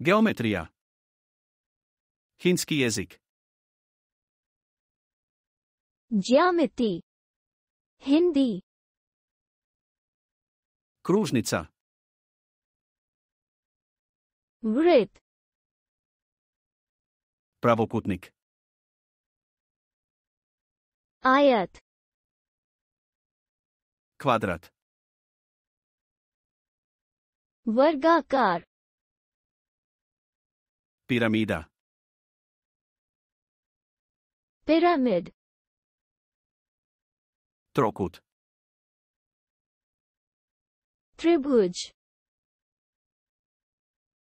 Geometria Čínsky jazyk Geometry Hindi Krúžnica Vrit Pravokutnik Ayat Kvadrat Vargakar Pyramída. Pyramid. Trokut. Tribuj.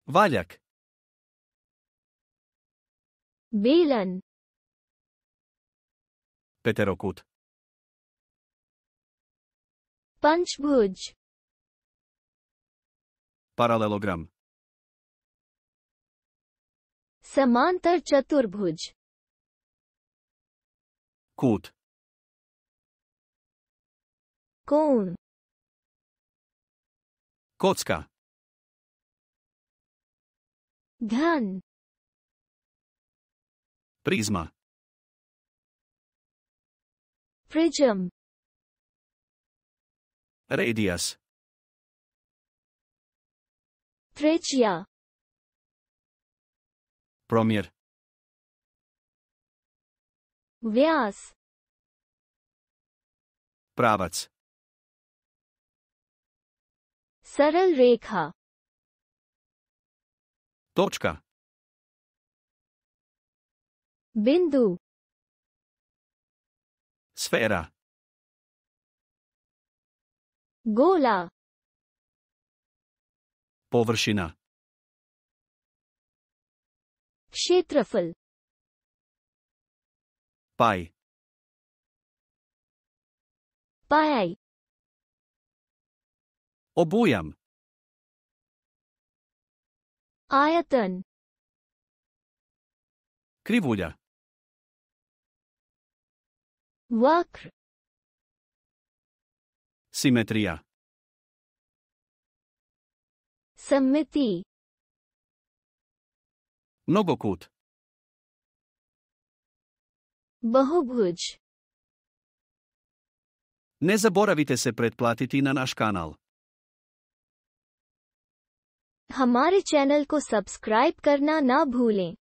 Valjak. Bélen. Peterokut. Panchbhuj. Paralelogram. समांतर चतुर्भुज कूट कोण कोचका घन Prisma prism radius त्रिज्या प्रोमियर व्यास प्रावच सरल रेखा टोचका बिंदु स्फेरा गोला पोवर्शिना क्षेत्रफल पाई पाई obojam आयतन кривуля वक्र सिमेट्रिया सम्मिति Многокут. Бахубхуч. Не заборавите се предплатити на наш канал. हमारे चैनल को सब्सक्राइब करना ना भूलें